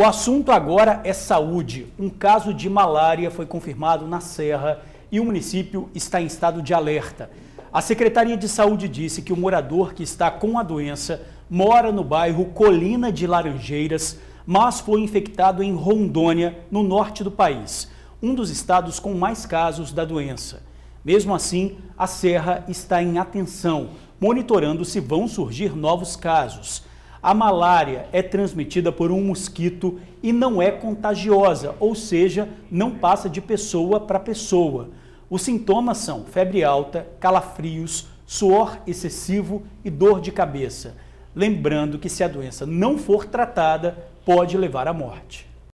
O assunto agora é saúde. Um caso de malária foi confirmado na Serra e o município está em estado de alerta. A Secretaria de Saúde disse que o morador que está com a doença mora no bairro Colina de Laranjeiras, mas foi infectado em Rondônia, no norte do país, um dos estados com mais casos da doença. Mesmo assim, a Serra está em atenção, monitorando se vão surgir novos casos. A malária é transmitida por um mosquito e não é contagiosa, ou seja, não passa de pessoa para pessoa. Os sintomas são febre alta, calafrios, suor excessivo e dor de cabeça. Lembrando que se a doença não for tratada, pode levar à morte.